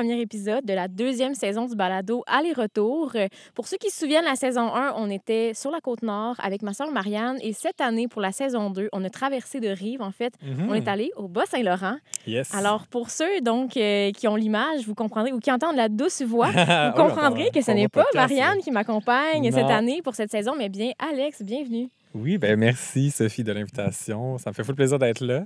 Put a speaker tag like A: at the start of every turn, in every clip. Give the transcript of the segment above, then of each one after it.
A: premier épisode de la deuxième saison du balado Aller-retour. Euh, pour ceux qui se souviennent, la saison 1, on était sur la côte nord avec ma sœur Marianne. Et cette année, pour la saison 2, on a traversé de rive, en fait. Mhm. On est allé au Bas-Saint-Laurent. Yes. Alors, pour ceux donc euh, qui ont l'image, vous comprendrez, ou qui entendent la douce voix, vous ah comprendrez que ce n'est pas Marianne qui m'accompagne cette année pour cette saison, mais bien Alex. Bienvenue.
B: Oui, ben merci Sophie de l'invitation. Ça me fait fou le plaisir d'être là.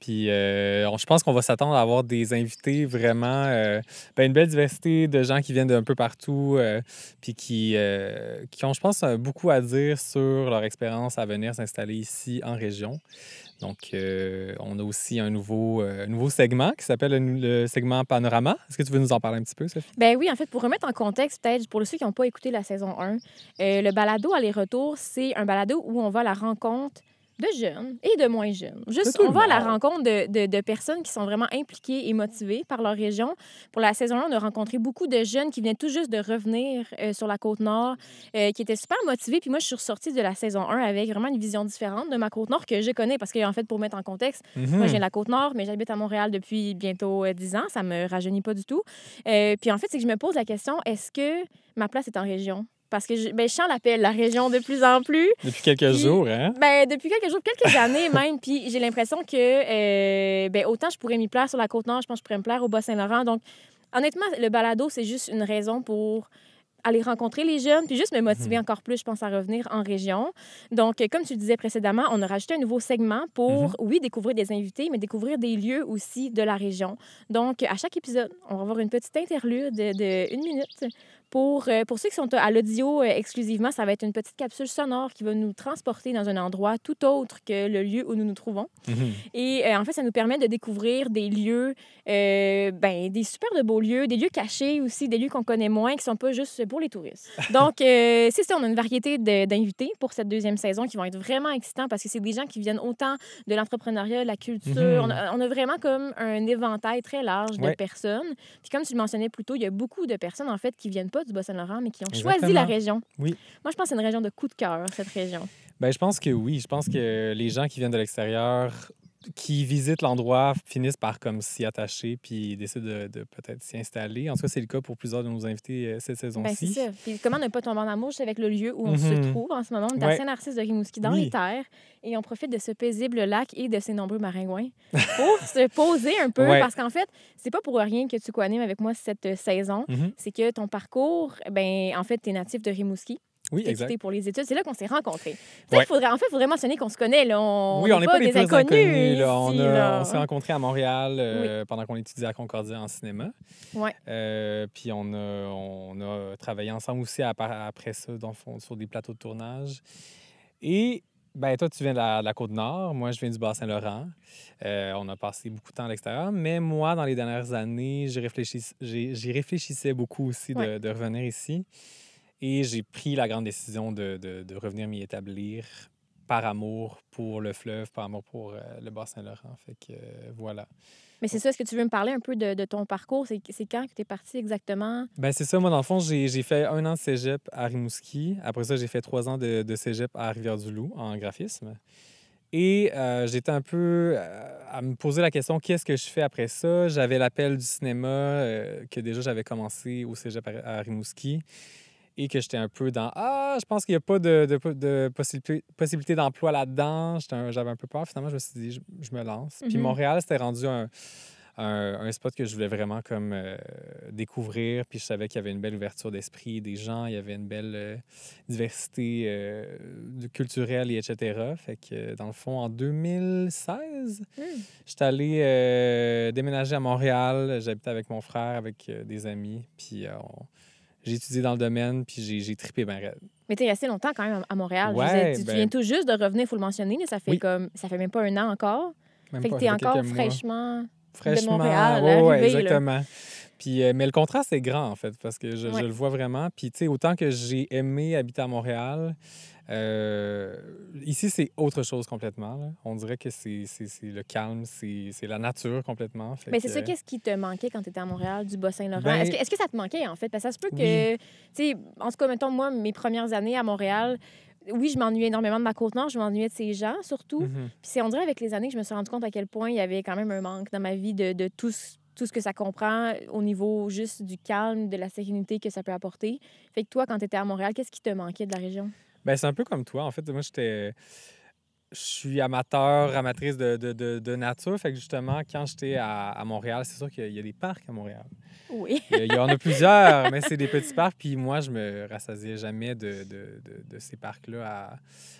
B: Puis euh, je pense qu'on va s'attendre à avoir des invités vraiment, euh, ben, une belle diversité de gens qui viennent d'un peu partout, euh, puis qui, qui ont, je pense, beaucoup à dire sur leur expérience à venir s'installer ici en région. Donc, euh, on a aussi un nouveau, euh, segment qui s'appelle le, segment Panorama. Est-ce que tu veux nous en parler un petit peu, Sophie?
A: Ben oui, en fait, pour remettre en contexte, peut-être pour ceux qui n'ont pas écouté la saison 1, euh, le balado aller-retour, c'est un balado où on va à la rencontre de jeunes et de moins jeunes. Juste, on va à la rencontre de, personnes qui sont vraiment impliquées et motivées par leur région. Pour la saison 1, on a rencontré beaucoup de jeunes qui venaient tout juste de revenir euh, sur la côte nord, euh, qui étaient super motivés. Puis moi, je suis ressortie de la saison 1 avec vraiment une vision différente de ma côte nord que je connais. Parce que, en fait, pour mettre en contexte, mhm. moi, je viens de la côte nord, mais j'habite à Montréal depuis bientôt 10 euh, ans. Ça me rajeunit pas du tout. puis en fait, c'est que je me pose la question, est-ce que ma place est en région? parce que je, ben, je sens l'appel, la région de plus en plus.
B: Depuis quelques jours, hein?
A: Ben, depuis quelques jours, quelques années même. Puis j'ai l'impression que euh, ben, autant je pourrais m'y plaire sur la côte nord, je pense que je pourrais me plaire au Bas-Saint-Laurent. Donc, honnêtement, le balado, c'est juste une raison pour aller rencontrer les jeunes, puis juste me motiver mhm. encore plus, je pense, à revenir en région. Donc, comme tu le disais précédemment, on a rajouté un nouveau segment pour, mhm. oui, découvrir des invités, mais découvrir des lieux aussi de la région. Donc, à chaque épisode, on va avoir une petite interlude de, de une minute pour, euh, pour ceux qui sont euh, à l'audio euh, exclusivement, ça va être une petite capsule sonore qui va nous transporter dans un endroit tout autre que le lieu où nous nous trouvons. Mhm. Et en fait, ça nous permet de découvrir des lieux, ben, des super de beaux lieux, des lieux cachés aussi, des lieux qu'on connaît moins, qui ne sont pas juste pour les touristes. Donc, c'est ça, on a une variété d'invités pour cette deuxième saison qui vont être vraiment excitants parce que c'est des gens qui viennent autant de l'entrepreneuriat, de la culture. Mhm. on, a, vraiment comme un éventail très large de personnes. Puis comme tu le mentionnais plus tôt, il y a beaucoup de personnes, en fait, qui viennent pas du Bas-Saint-Laurent, mais qui ont choisi la région. Oui. Moi, je pense que c'est une région de coup de cœur, cette région.
B: Bien, je pense que oui. Je pense que les gens qui viennent de l'extérieur qui visitent l'endroit finissent par comme s'y attacher puis décident de, peut-être s'y installer. En tout cas, c'est le cas pour plusieurs de nos invités euh, cette ben, saison-ci. Ben,
A: puis comment ne pas tomber en amour avec le lieu où on se mm-hmm. trouve en ce moment, on est à de Rimouski, dans les terres, et on profite de ce paisible lac et de ses nombreux maringouins pour se poser un peu. Parce qu'en fait, c'est pas pour rien que tu coanimes avec moi cette euh, saison. Mm-hmm. C'est que ton parcours, ben en fait, tu es natif de Rimouski. Oui, exact. pour les études. C'est là qu'on s'est rencontrés. en fait, il faudrait mentionner qu'on se connaît. Là. On, oui, on n'est pas, des inconnus. On, s'est rencontrés
B: à Montréal euh, pendant qu'on étudiait à Concordia en cinéma. Euh, puis on a, on a, travaillé ensemble aussi après ça, dans fond, sur des plateaux de tournage. Et ben toi, tu viens de la, Côte-Nord. Moi, je viens du Bas-Saint-Laurent. Euh, on a passé beaucoup de temps à l'extérieur. Mais moi, dans les dernières années, j'y réfléchissais, beaucoup aussi de, de revenir ici. Et j'ai pris la grande décision de, de, revenir m'y établir par amour pour le fleuve, par amour pour euh, le Bas-Saint-Laurent. Fait que euh, voilà.
A: Mais c'est ça, est-ce que tu veux me parler un peu de, de ton parcours? C'est quand que tu es parti exactement?
B: Ben c'est ça, moi, dans le fond, j'ai fait un an de cégep à Rimouski. Après ça, j'ai fait trois ans de, de cégep à Rivière-du-Loup en graphisme. Et euh, j'étais un peu à me poser la question qu'est-ce que je fais après ça J'avais l'appel du cinéma que déjà j'avais commencé au cégep à Rimouski et que j'étais un peu dans Ah, je pense qu'il n'y a pas de, de, de possibilité, possibilité d'emploi là-dedans. J'avais un, peu peur. Finalement, je me suis dit, je, me lance. Puis mm-hmm. Montréal, c'était rendu un, un, spot que je voulais vraiment comme euh, découvrir. Puis je savais qu'il y avait une belle ouverture d'esprit des gens, il y avait une belle euh, diversité euh, culturelle et etc. Fait que dans le fond, en 2016, mm. j'étais allé déménager à Montréal. J'habitais avec mon frère, avec des amis. Puis on, j'ai étudié dans le domaine, puis j'ai tripé ma raide.
A: Mais es resté longtemps quand même à Montréal. tu, ben viens tout juste de revenir, il faut le mentionner, ça fait comme ça fait même pas un an encore. fait que que t'es encore fraîchement, fraîchement de Montréal. Oui, exactement.
B: Euh, mais le contraste est grand, en fait, parce que je, le vois vraiment. Puis, tu sais, autant que j'ai aimé habiter à Montréal, euh, ici, c'est autre chose complètement. On dirait que c'est le calme, c'est la nature complètement. mais c'est ça, qu'est-ce
A: qui te manquait quand tu étais à Montréal, du Bas-Saint-Laurent? Ben est-ce que, est que, ça te manquait, en fait? Parce que ça se peut que, tu sais, en tout cas, mettons, moi, mes premières années à Montréal, oui, je m'ennuyais énormément de ma côte nord, je m'ennuyais de ces gens surtout. Mm-hmm. Puis c'est on dirait avec les années que je me suis rendu compte à quel point il y avait quand même un manque dans ma vie de, de tout tout ce que ça comprend au niveau juste du calme, de la sérénité que ça peut apporter. Fait que toi, quand tu étais à Montréal, qu'est-ce qui te manquait de la région?
B: Bien, c'est un peu comme toi. En fait, moi, j'étais. Je suis amateur, amatrice de, nature. Fait que justement, quand j'étais à, Montréal, c'est sûr qu'il y, a des parcs à Montréal. Oui. Il y en a plusieurs, mais c'est des petits parcs. Puis moi, je me rassasiais jamais de, ces parcs-là.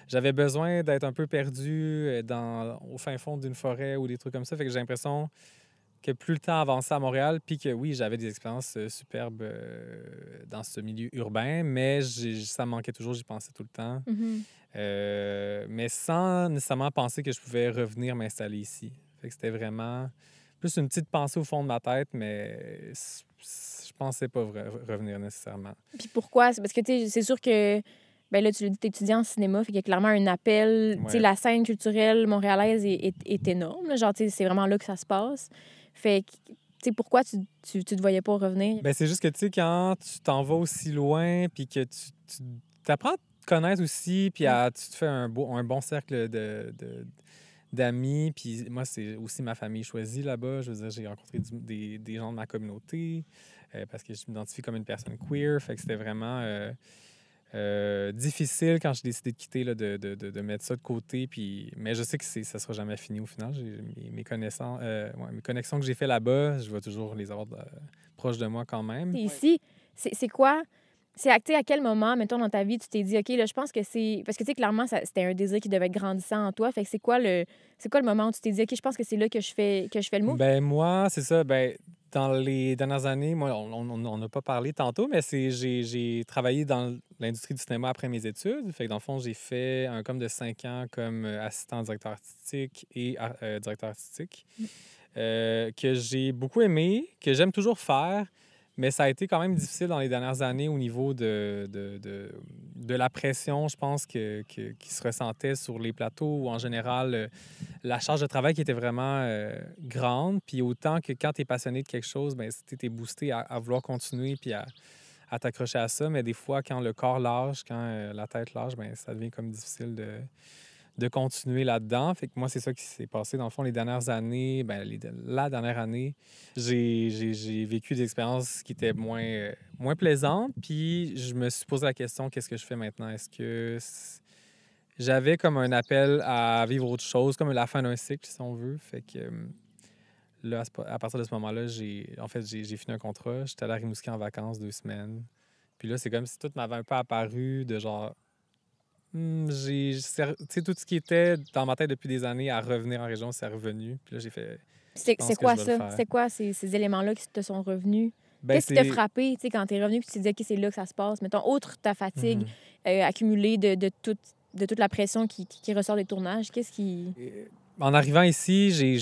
B: J'avais besoin d'être un peu perdu euh, dans, au fin fond d'une forêt ou des trucs comme ça. Fait que j'ai l'impression plus le temps avançait à Montréal, puis que oui, j'avais des expériences euh, superbes euh, dans ce milieu urbain, mais ça me manquait toujours, j'y pensais tout le temps. Mmh euh, mais sans nécessairement penser que je pouvais revenir m'installer ici. que c'était vraiment plus une petite pensée au fond de ma tête, mais je pensais pas revenir nécessairement.
A: Puis pourquoi? Parce que c'est sûr que ben là, tu le dis, tu étudiant en cinéma, fait qu'il y a clairement un appel. la scène culturelle montréalaise est, énorme. Genre, c'est vraiment là que ça se passe. Fait que, tu sais, pourquoi tu, tu, te voyais pas revenir? Ben, c'est
B: juste que, tu sais, quand tu t'en vas aussi loin, puis que tu, tu apprends à te connaître aussi, puis tu te fais un, beau, un bon cercle de, d'amis. Puis moi, c'est aussi ma famille choisie là-bas. Je veux dire, j'ai rencontré des, gens de ma communauté euh, parce que je m'identifie comme une personne queer. Fait que c'était vraiment. Euh, euh, difficile quand j'ai décidé de quitter, là, de, de, de, mettre ça de côté. Puis... Mais je sais que ça ne sera jamais fini au final. Mes, mes, connaissances, euh, mes connexions que j'ai fait là-bas, je vais toujours les avoir euh, proches de moi quand même. Et
A: ici, c'est quoi? C'est acté à quel moment, mettons, dans ta vie, tu t'es dit, OK, là, je pense que c'est. Parce que, tu sais, clairement, c'était un désir qui devait être grandissant en toi. Fait que c'est quoi le c'est quoi le moment où tu t'es dit, OK, je pense que c'est là que je fais, que je fais le mot?
B: Ben, moi, c'est ça. Ben, dans les dernières années, moi, on n'a pas parlé tantôt, mais j'ai travaillé dans l'industrie du cinéma après mes études. Fait dans le fond, j'ai fait un comme de 5 ans comme euh, assistant directeur artistique et euh, directeur artistique, mmh. euh, que j'ai beaucoup aimé, que j'aime toujours faire. Mais ça a été quand même difficile dans les dernières années au niveau de, de, de, de la pression, je pense, que, que, qui se ressentait sur les plateaux ou en général euh, la charge de travail qui était vraiment euh, grande. Puis autant que quand tu es passionné de quelque chose, ben tu es boosté à, vouloir continuer puis à, à t'accrocher à ça. Mais des fois, quand le corps lâche, quand euh, la tête lâche, ben ça devient comme difficile de de continuer là-dedans. Fait que moi, c'est ça qui s'est passé. Dans le fond, les dernières années, ben, la dernière année, j'ai vécu des expériences qui étaient moins, euh, moins plaisantes. Puis je me suis posé la question, qu'est-ce que je fais maintenant? Est-ce que... J'avais comme un appel à vivre autre chose, comme la fin d'un cycle, si on veut. Fait que... Euh, là, à partir de ce moment-là, j'ai en fait, j'ai fini un contrat. J'étais à la Rimouski en vacances deux semaines. Puis là, c'est comme si tout m'avait un peu apparu de genre Mmh, j'ai. tout ce qui était dans ma tête depuis des années à revenir en région, c'est revenu. Puis là, j'ai fait. C'est quoi ça? C'est
A: quoi ces, ces éléments-là qui te sont revenus? Ben, qu'est-ce qui t'a frappé tu sais, quand t'es revenu et tu te disais que c'est là que ça se passe? Mettons, autre ta fatigue mmh euh, accumulée de, de, toute, de toute la pression qui, qui, ressort des tournages, qu'est-ce qui.
B: En arrivant ici, j'ai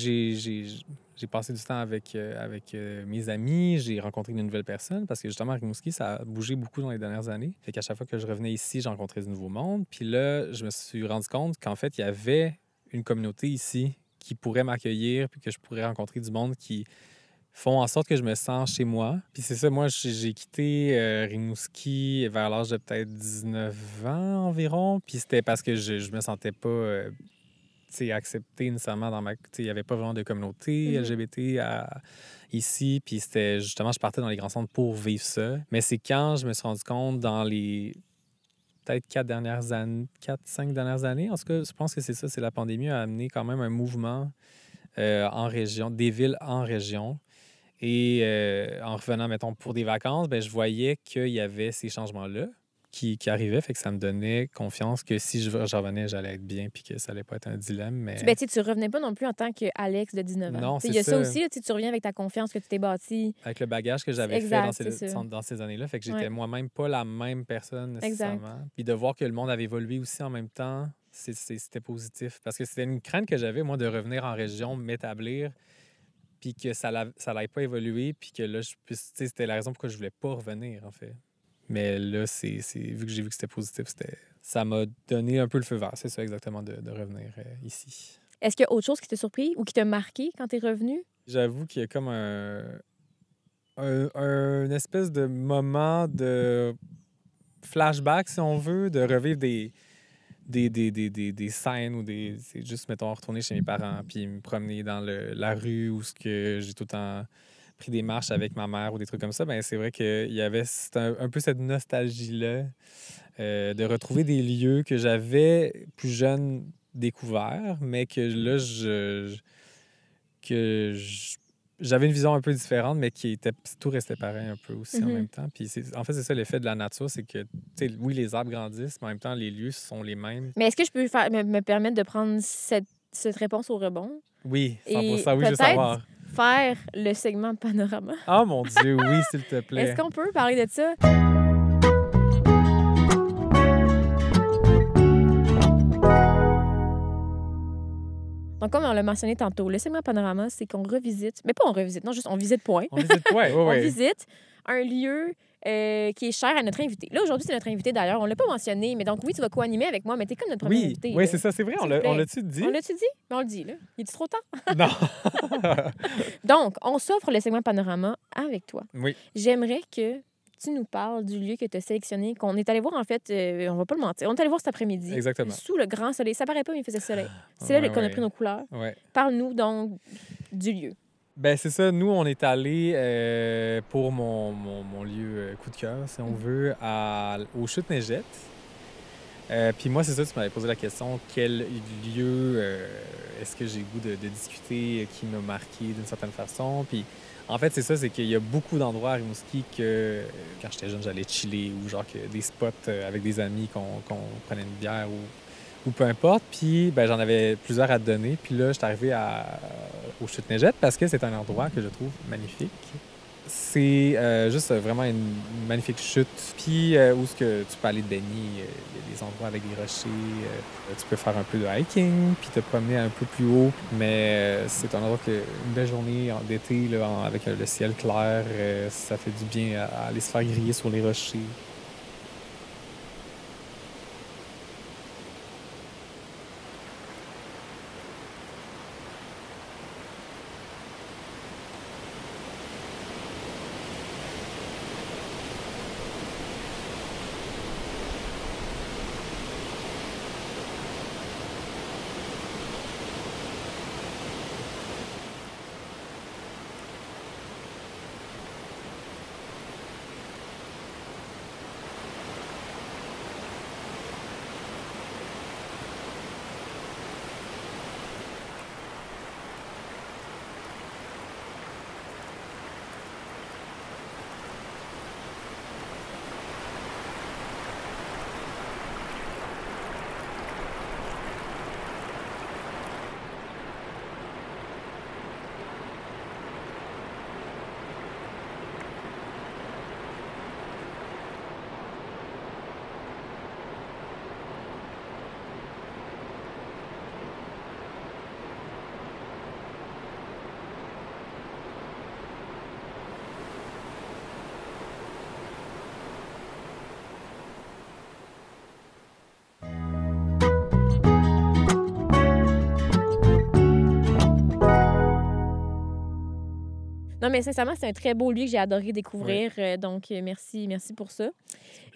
B: j'ai passé du temps avec, euh, avec euh, mes amis, j'ai rencontré de nouvelles personnes parce que justement, Rimouski, ça a bougé beaucoup dans les dernières années. Fait qu'à chaque fois que je revenais ici, j'ai rencontré de nouveaux mondes. Puis là, je me suis rendu compte qu'en fait, il y avait une communauté ici qui pourrait m'accueillir, puis que je pourrais rencontrer du monde qui font en sorte que je me sens chez moi. Puis c'est ça, moi, j'ai quitté euh, Rimouski vers l'âge de peut-être 19 ans environ. Puis c'était parce que je, je me sentais pas accepté nécessairement dans ma. Il n'y avait pas vraiment de communauté mm-hmm. LGBT à... ici. Puis c'était justement, je partais dans les grands centres pour vivre ça. Mais c'est quand je me suis rendu compte dans les peut-être quatre dernières années, quatre, cinq dernières années. En tout cas, je pense que c'est ça, c'est la pandémie a amené quand même un mouvement euh, en région, des villes en région. Et euh, en revenant, mettons, pour des vacances, ben, je voyais qu'il y avait ces changements-là qui, arrivait, Fait que ça me donnait confiance que si je, revenais, j'allais être bien puis que ça allait pas être un dilemme. Mais... Ben,
A: tu revenais pas non plus en tant qu'Alex de 19 ans. Il y a ça, aussi, tu reviens avec ta confiance que tu t'es bâtie.
B: Avec le bagage que j'avais fait dans ces, années-là. Fait que j'étais moi-même pas la même personne nécessairement. Puis de voir que le monde avait évolué aussi en même temps, c'était positif. Parce que c'était une crainte que j'avais, moi, de revenir en région, m'établir puis que ça n'allait pas évoluer, puis que là, C'était la raison pourquoi je voulais pas revenir, en fait. Mais là, c'est, vu que j'ai vu que c'était positif, ça m'a donné un peu le feu vert, c'est ça exactement, de, revenir euh, ici.
A: Est-ce qu'il y a autre chose qui t'a surpris ou qui t'a marqué quand t'es revenu?
B: J'avoue qu'il y a comme un, espèce de moment de flashback, si on veut, de revivre des, des, des, des, scènes ou des. juste, mettons, retourner chez mes parents puis me promener dans la rue ou ce que j'ai tout le temps des marches avec ma mère ou des trucs comme ça, ben c'est vrai qu'il y avait un, un, peu cette nostalgie-là euh, de retrouver des lieux que j'avais plus jeune découverts, mais que là, je, que j'avais une vision un peu différente, mais qui était tout restait pareil un peu aussi en mm-hmm. même temps. Puis en fait, c'est ça l'effet de la nature, c'est que, oui, les arbres grandissent, mais en même temps, les lieux sont les mêmes.
A: Mais est-ce que je peux me, permettre de prendre cette cette réponse au rebond.
B: Oui, 100 ça, oui, je veux savoir
A: faire le segment panorama?
B: oh, mon Dieu, oui, s'il te plaît. Est-ce qu'on
A: peut parler de ça? comme on l'a mentionné tantôt, le segment panorama, c'est qu'on revisite, mais pas on revisite, non, juste on visite point. On visite
B: point, oui, oui. on visite
A: un lieu euh, qui est cher à notre invité. Là, aujourd'hui, c'est notre invité d'ailleurs. On ne l'a pas mentionné, mais donc oui, tu vas co-animer avec moi, mais t'es comme notre premier oui, invité. Oui, c'est ça, c'est vrai. On l'a-tu dit? On l'a-tu dit? Mais on le dit, là. Il est trop tard? non. donc, on s'offre le segment Panorama avec toi. Oui. J'aimerais que tu nous parles du lieu que tu as sélectionné, qu'on est allé voir, en fait, euh, on va pas le mentir, on est allé voir cet après-midi. Exactement. Sous le grand soleil. Ça paraît pas, mais il faisait soleil. Ah, c'est là qu'on a pris nos couleurs. Parle-nous donc du lieu.
B: Ben c'est ça. Nous, on est allé euh, pour mon, lieu euh, coup de cœur, si on mm-hmm. veut, à, aux Chutes Neigettes. Puis moi, c'est ça, tu m'avais posé la question, quel lieu est-ce que j'ai goût de, de, discuter qui m'a marqué d'une certaine façon. Puis en fait, c'est ça, c'est qu'il y a beaucoup d'endroits à Rimouski que, euh, quand j'étais jeune, j'allais chiller ou genre des spots euh, avec des amis qu'on prenait une bière ou, peu importe. Puis ben, j'en avais plusieurs à te donner. Puis là, je suis arrivé au Chute-Neigette parce que c'est un endroit que je trouve magnifique c'est euh, juste vraiment une magnifique chute. Puis euh, où où ce que tu peux aller de baigner, euh, il y a des endroits avec des rochers, tu peux faire un peu de hiking, puis te promener un peu plus haut. Mais c'est un endroit que une belle journée d'été avec le ciel clair, ça fait du bien à aller se faire griller sur les rochers.
A: mais sincèrement, c'est un très beau lieu que j'ai adoré découvrir. Euh, donc, euh, merci, merci pour ça.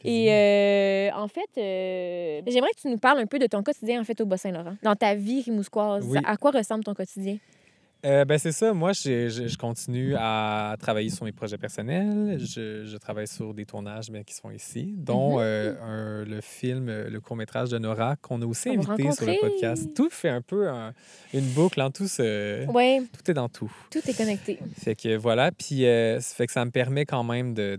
A: Et euh, en fait, j'aimerais que tu nous parles un peu de ton quotidien en fait au bas laurent Dans ta vie rimousquoise, à quoi ressemble ton quotidien?
B: Euh, ben c'est ça. Moi, je, je, continue à travailler sur mes projets personnels. Je, je travaille sur des tournages mais qui sont ici, dont mhm. euh, le film, euh, le court-métrage de Nora, qu'on a aussi invité sur le podcast. Tout fait un peu une boucle en tout. Tout est dans tout.
A: Tout est connecté.
B: c'est que voilà. Puis ça fait que ça me permet quand même de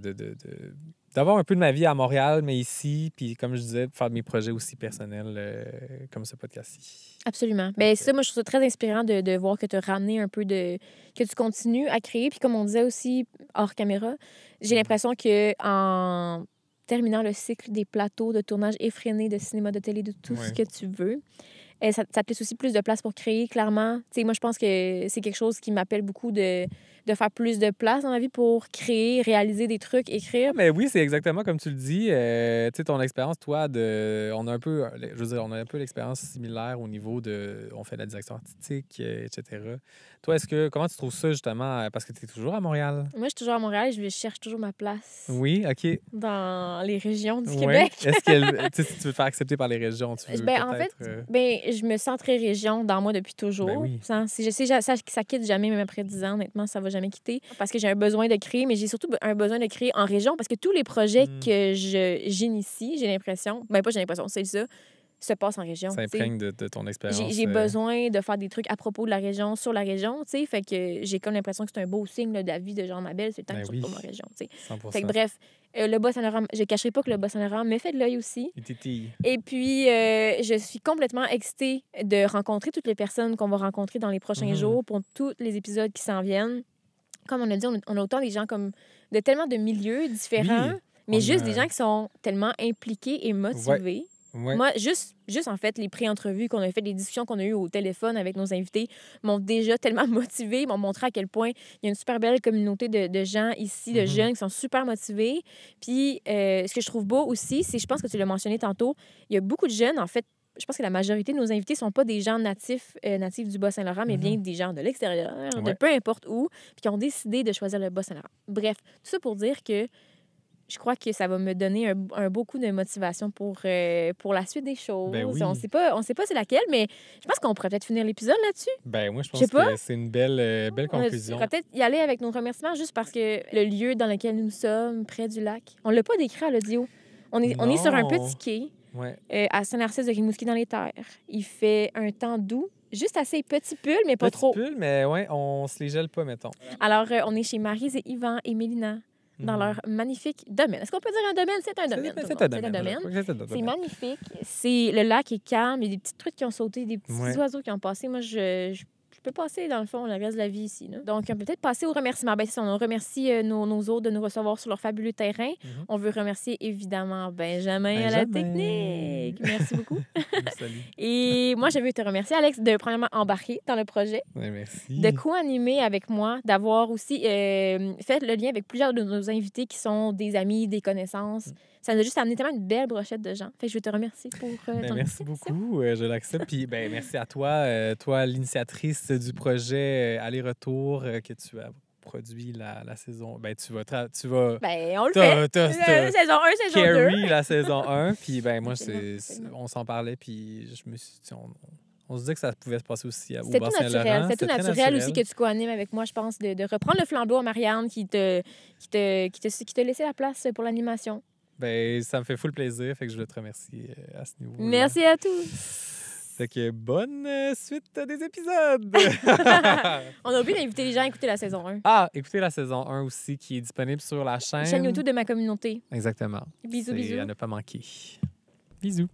B: d'avoir un peu de ma vie à Montréal, mais ici, puis comme je disais, faire de mes projets aussi personnels euh, comme ce podcast-ci.
A: Absolument. Mais ben, ça, moi, je trouve ça très inspirant de, de voir que tu as ramené un peu de. que tu continues à créer. Puis comme on disait aussi hors caméra, j'ai mm-hmm. l'impression que en terminant le cycle des plateaux de tournage effrénés de cinéma, de télé, de tout ce que tu veux, et ça, te laisse aussi plus de place pour créer, clairement. moi, je pense que c'est quelque chose qui m'appelle beaucoup de, de, faire plus de place dans la vie pour créer, réaliser des trucs, écrire.
B: Ah, mais oui, c'est exactement comme tu le dis. Euh, tu sais, ton expérience, toi, de, on a un peu, euh, je veux dire, on a un peu l'expérience similaire au niveau de, on fait de la direction artistique, euh, etc. Toi, est-ce que, comment tu trouves ça, justement, parce que tu es toujours à Montréal?
A: Moi, je suis toujours à Montréal et je cherche toujours ma place. Oui, OK. Dans les régions du Québec. est-ce que,
B: tu veux te faire accepter par les régions? Tu veux ben, en fait,
A: ben, je me sens très région dans moi depuis toujours. Ben hein, si je sais ça, ça quitte jamais, même après 10 ans, honnêtement, ça va jamais quitter. Parce que j'ai un besoin de créer, mais j'ai surtout un besoin de créer en région parce que tous les projets mm. que j'initie, j'ai l'impression, ben pas j'ai l'impression, c'est ça, se passe en région. Ça imprègne de,
B: ton expérience. J'ai euh, besoin
A: de faire des trucs à propos de la région, sur la région, tu sais. Fait que j'ai comme l'impression que c'est un beau signe d'avis de Jean ma belle, c'est le temps ben que en région, tu sais. Fait que bref, euh, le le en saint je cacherai pas que le en saint me fait de l'œil aussi. Et puis, euh, je suis complètement excitée de rencontrer toutes les personnes qu'on va rencontrer dans les prochains mhm. jours pour tous les épisodes qui s'en viennent. Comme on a dit, on a, autant des gens comme de tellement de milieux différents, mais juste des gens qui sont tellement impliqués et motivés. Moi, juste, juste en fait, les pré-entrevues qu'on a fait, les discussions qu'on a eues au téléphone avec nos invités m'ont déjà tellement motivée, m'ont montré à quel point il y a une super belle communauté de, gens ici, de mhm. jeunes qui sont super motivés. Puis, euh, ce que je trouve beau aussi, c'est, je pense que tu l'as mentionné tantôt, il y a beaucoup de jeunes, en fait, je pense que la majorité de nos invités ne sont pas des gens natifs, euh, natifs du Bas-Saint-Laurent, mais bien mhm. des gens de l'extérieur, de peu importe où, qui ont décidé de choisir le Bas-Saint-Laurent. Bref, tout ça pour dire que je crois que ça va me donner un, un beaucoup de motivation pour, euh, pour la suite des choses. Ben on sait pas, on sait pas c'est laquelle, mais je pense qu'on pourrait peut-être finir l'épisode là-dessus.
B: Ben moi, je pense que c'est une belle, euh, belle conclusion. On pourrait
A: peut-être y aller avec nos remerciements juste parce que le lieu dans lequel nous sommes, près du lac, on l'a pas décrit à l'audio. On est, on est sur un petit quai euh, à Saint-Narcisse de Rimouski dans les terres. Il fait un temps doux, juste assez petit pull, mais pas trop.
B: Petit pull, mais ouais, on se les gèle pas, mettons.
A: Alors, on est chez marise et Yvan et Mélina dans mhm. leur magnifique domaine. Est-ce qu'on peut dire un domaine? C'est un domaine. C'est un, domaine. C'est magnifique. C'est le lac est calme. Il y a des petites trucs qui ont sauté, des petits oiseaux qui ont passé. Moi, je je peux passer, dans le fond, la reste de la vie ici. Donc, on peut peut-être passer au remerciement Ben, on remercie euh, nos, autres de nous recevoir sur leur fabuleux terrain. Mhm. On veut remercier évidemment Benjamin, à la technique. Merci beaucoup. Et moi, je veux te remercier, Alex, de premièrement embarquer dans le projet. merci. De co-animer avec moi, d'avoir aussi euh, fait le lien avec plusieurs de nos invités qui sont des amis, des connaissances. Mm. ça nous a juste amené tellement une belle brochette de gens. Fait que je veux te remercier pour euh, ben, Merci
B: beaucoup, je l'accepte. Puis ben, merci à toi, toi l'initiatrice c'est du projet euh, aller-retour euh, que tu as produit la, saison. Ben, tu vas. Tu vas ben, on le fait. La saison 1, saison Carrie, carry la saison 1. Puis, ben, moi, on s'en parlait, puis je me suis on, se disait que ça pouvait se passer aussi à, au C'est tout naturel. tout naturel, aussi que
A: tu co avec moi, je pense, de, reprendre le flambeau à Marianne qui te, qui te, qui qui laissait la place pour l'animation.
B: Ben, ça me fait full plaisir, fait que je veux te remercier euh, à ce niveau.
A: Merci à tous.
B: Fait que bonne
A: euh, suite des épisodes! On a oublié d'inviter les gens à écouter la saison 1.
B: Ah, écoutez la saison 1 aussi qui est disponible sur la chaîne. Chaîne YouTube
A: de ma communauté.
B: Exactement. Bisous, bisous. à ne pas manquer. Bisous.